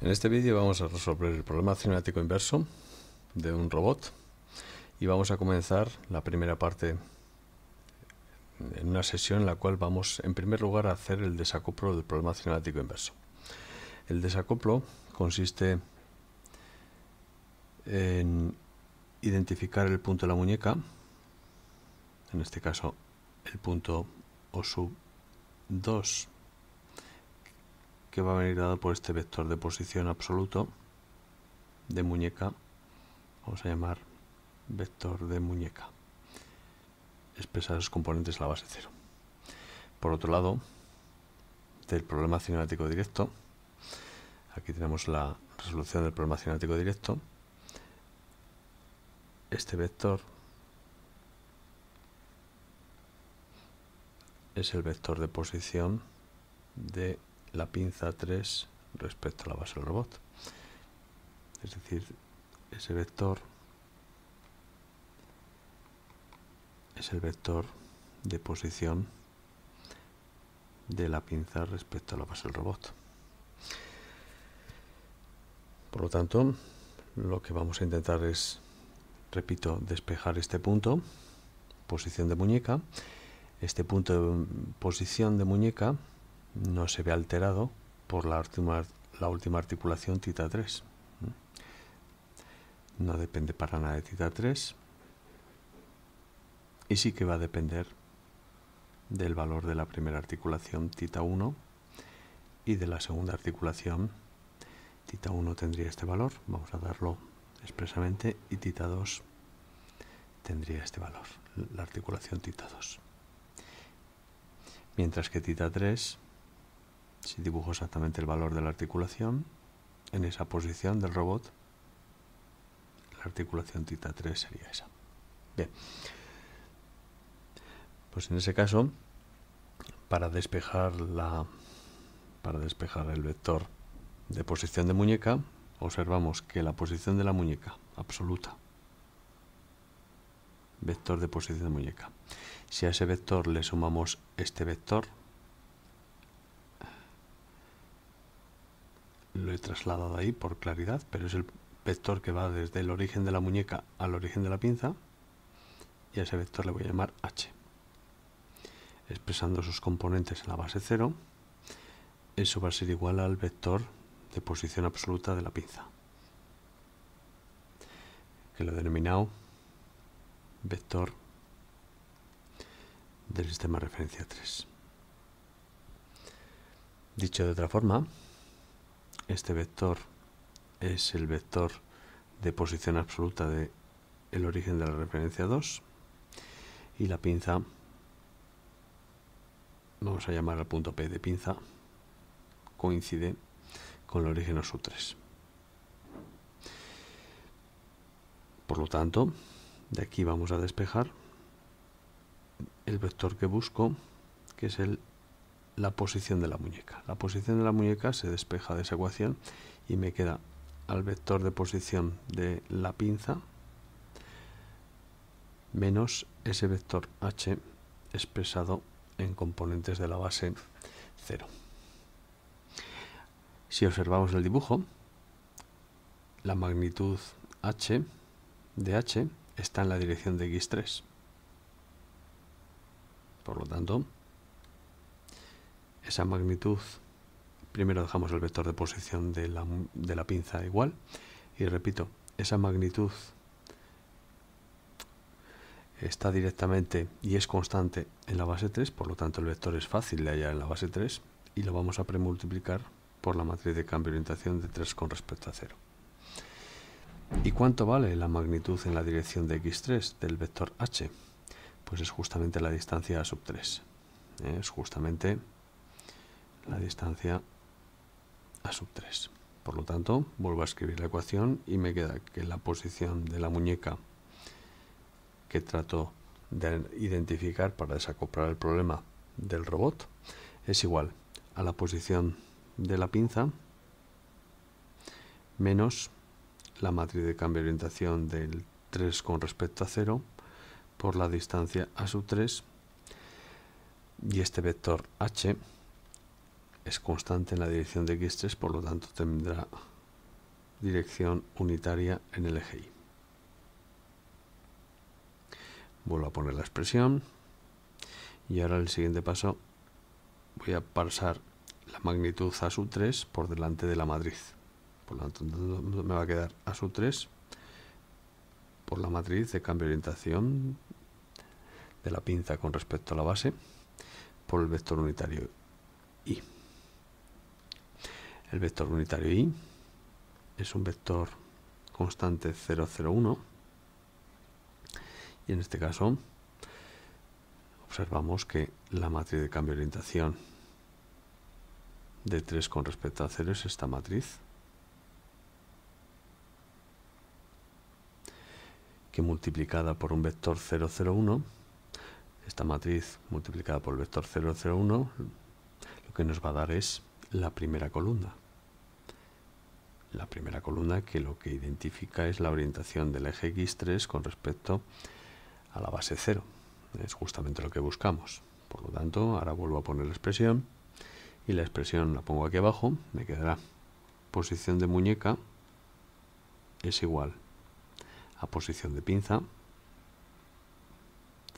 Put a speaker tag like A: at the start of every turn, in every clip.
A: En este vídeo vamos a resolver el problema cinemático inverso de un robot y vamos a comenzar la primera parte en una sesión en la cual vamos en primer lugar a hacer el desacoplo del problema cinemático inverso. El desacoplo consiste en identificar el punto de la muñeca, en este caso el punto sub 2 que va a venir dado por este vector de posición absoluto de muñeca, vamos a llamar vector de muñeca. Expresar los componentes a la base cero Por otro lado, del problema cinemático directo, aquí tenemos la resolución del problema cinemático directo, este vector es el vector de posición de la pinza 3 respecto a la base del robot. Es decir, ese vector es el vector de posición de la pinza respecto a la base del robot. Por lo tanto, lo que vamos a intentar es, repito, despejar este punto, posición de muñeca. Este punto de posición de muñeca no se ve alterado por la última, articulación tita 3. No depende para nada de tita 3 y sí que va a depender del valor de la primera articulación tita 1 y de la segunda articulación tita 1 tendría este valor, vamos a darlo expresamente y tita 2 tendría este valor, la articulación tita 2. Mientras que tita 3 si dibujo exactamente el valor de la articulación, en esa posición del robot, la articulación tita 3 sería esa. Bien. Pues en ese caso, para despejar la para despejar el vector de posición de muñeca, observamos que la posición de la muñeca absoluta vector de posición de muñeca. Si a ese vector le sumamos este vector lo he trasladado ahí por claridad, pero es el vector que va desde el origen de la muñeca al origen de la pinza y a ese vector le voy a llamar h expresando sus componentes en la base 0 eso va a ser igual al vector de posición absoluta de la pinza que lo he denominado vector del sistema de referencia 3 dicho de otra forma este vector es el vector de posición absoluta de el origen de la referencia 2 y la pinza vamos a llamar al punto P de pinza coincide con el origen su 3 por lo tanto de aquí vamos a despejar el vector que busco que es el la posición de la muñeca. La posición de la muñeca se despeja de esa ecuación y me queda al vector de posición de la pinza menos ese vector h expresado en componentes de la base 0. Si observamos el dibujo, la magnitud h de h está en la dirección de x3. Por lo tanto, esa magnitud, primero dejamos el vector de posición de la, pinza igual y repito, esa magnitud está directamente y es constante en la base 3, por lo tanto el vector es fácil de hallar en la base 3 y lo vamos a premultiplicar por la matriz de cambio de orientación de 3 con respecto a 0. ¿Y cuánto vale la magnitud en la dirección de x3 del vector h? Pues es justamente la distancia a sub 3. ¿eh? Es justamente la distancia a sub 3. Por lo tanto, vuelvo a escribir la ecuación y me queda que la posición de la muñeca que trato de identificar para desacoplar el problema del robot es igual a la posición de la pinza menos la matriz de cambio de orientación del 3 con respecto a 0 por la distancia a sub 3 y este vector h es constante en la dirección de X3, por lo tanto tendrá dirección unitaria en el eje Y. Vuelvo a poner la expresión y ahora el siguiente paso voy a pasar la magnitud a su 3 por delante de la matriz. Por lo tanto, me va a quedar a su 3 por la matriz de cambio de orientación de la pinza con respecto a la base por el vector unitario y. El vector unitario i es un vector constante 0, 0, 1 y en este caso observamos que la matriz de cambio de orientación de 3 con respecto a 0 es esta matriz que multiplicada por un vector 0, 0, 1 esta matriz multiplicada por el vector 0, 0, 1 lo que nos va a dar es la primera columna la primera columna que lo que identifica es la orientación del eje X3 con respecto a la base 0. Es justamente lo que buscamos. Por lo tanto, ahora vuelvo a poner la expresión y la expresión la pongo aquí abajo, me quedará posición de muñeca es igual a posición de pinza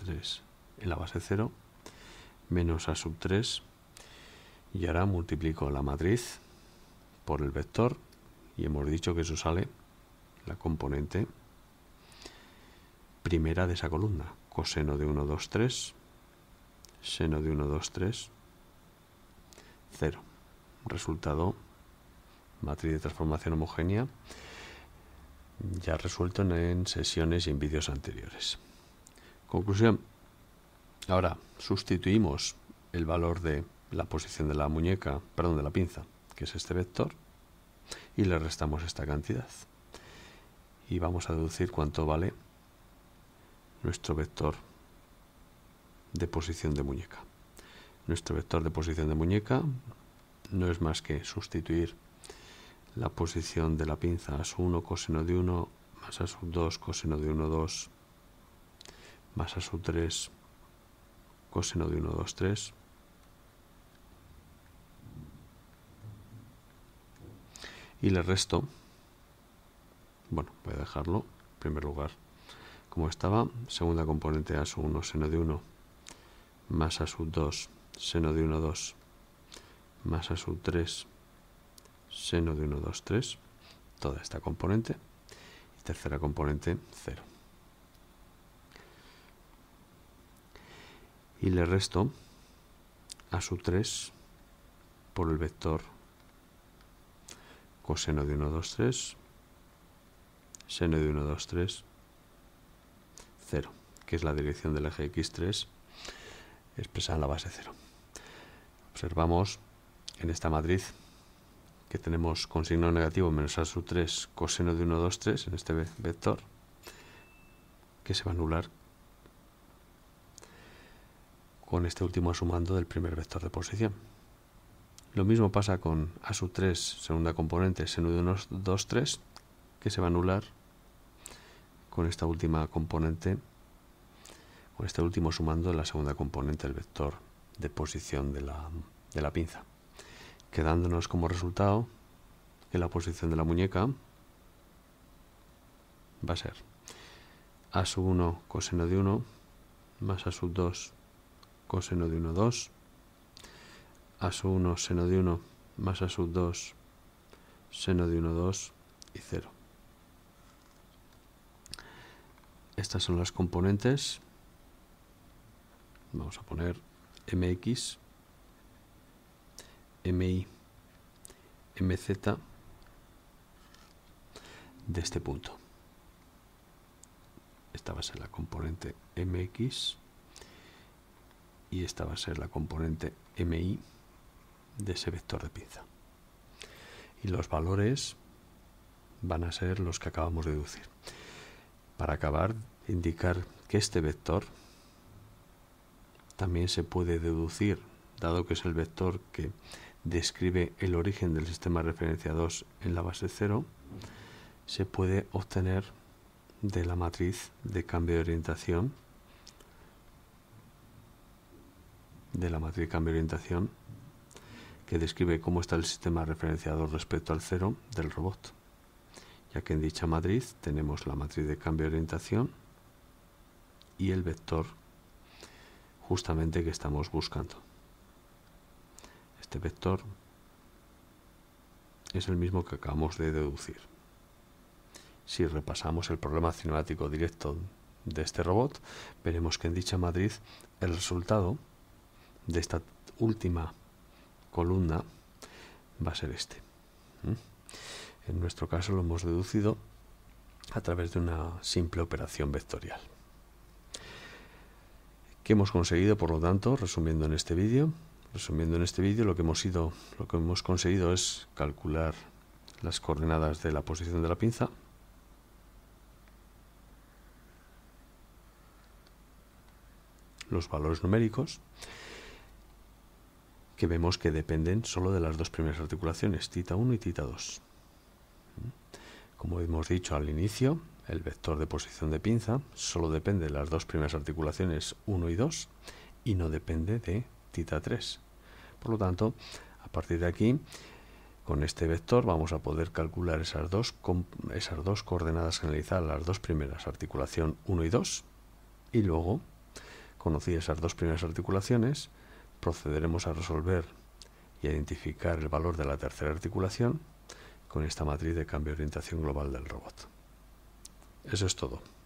A: 3 en la base 0 menos a sub 3 y ahora multiplico la matriz por el vector y hemos dicho que eso sale la componente primera de esa columna, coseno de 1, 2, 3, seno de 1, 2, 3, 0. Resultado, matriz de transformación homogénea, ya resuelto en sesiones y en vídeos anteriores. Conclusión. Ahora, sustituimos el valor de la posición de la muñeca, perdón, de la pinza, que es este vector, y le restamos esta cantidad. Y vamos a deducir cuánto vale nuestro vector de posición de muñeca. Nuestro vector de posición de muñeca no es más que sustituir la posición de la pinza a su 1 coseno de 1 más a sub 2 coseno de 1, 2 más a sub 3 coseno de 1, 2, 3 y le resto bueno, voy a dejarlo en primer lugar como estaba, segunda componente a sub 1 seno de 1 más a sub 2 seno de 1 2 más a sub 3 seno de 1 2 3 toda esta componente y tercera componente 0 y le resto a sub 3 por el vector coseno de 1, 2, 3, seno de 1, 2, 3, 0, que es la dirección del eje X3 expresada en la base 0. Observamos en esta matriz que tenemos con signo negativo menos a sub 3 coseno de 1, 2, 3 en este vector, que se va a anular con este último sumando del primer vector de posición. Lo mismo pasa con A sub 3, segunda componente, seno de 1, 2, 3, que se va a anular con esta última componente, con este último sumando la segunda componente del vector de posición de la, pinza, quedándonos como resultado que la posición de la muñeca va a ser a sub 1 coseno de 1 más a sub 2 coseno de 1, 2 a su 1 seno de 1 más a sub 2 seno de 1, 2 y 0. Estas son las componentes. Vamos a poner mx, mi, mz de este punto. Esta va a ser la componente mx y esta va a ser la componente mi de ese vector de pinza. Y los valores van a ser los que acabamos de deducir. Para acabar, indicar que este vector también se puede deducir, dado que es el vector que describe el origen del sistema de referencia 2 en la base 0, se puede obtener de la matriz de cambio de orientación de la matriz de cambio de orientación que describe cómo está el sistema referenciado respecto al cero del robot, ya que en dicha matriz tenemos la matriz de cambio de orientación y el vector justamente que estamos buscando. Este vector es el mismo que acabamos de deducir. Si repasamos el problema cinemático directo de este robot, veremos que en dicha matriz el resultado de esta última columna va a ser este. En nuestro caso lo hemos deducido a través de una simple operación vectorial. ¿Qué hemos conseguido, por lo tanto, resumiendo en este vídeo? Resumiendo en este vídeo, lo que hemos ido, lo que hemos conseguido es calcular las coordenadas de la posición de la pinza. los valores numéricos que vemos que dependen solo de las dos primeras articulaciones, tita 1 y tita 2. Como hemos dicho al inicio, el vector de posición de pinza solo depende de las dos primeras articulaciones 1 y 2 y no depende de tita 3. Por lo tanto, a partir de aquí, con este vector vamos a poder calcular esas dos, esas dos coordenadas generalizadas, las dos primeras, articulación 1 y 2, y luego, conocidas esas dos primeras articulaciones, procederemos a resolver y a identificar el valor de la tercera articulación con esta matriz de cambio de orientación global del robot. Eso es todo.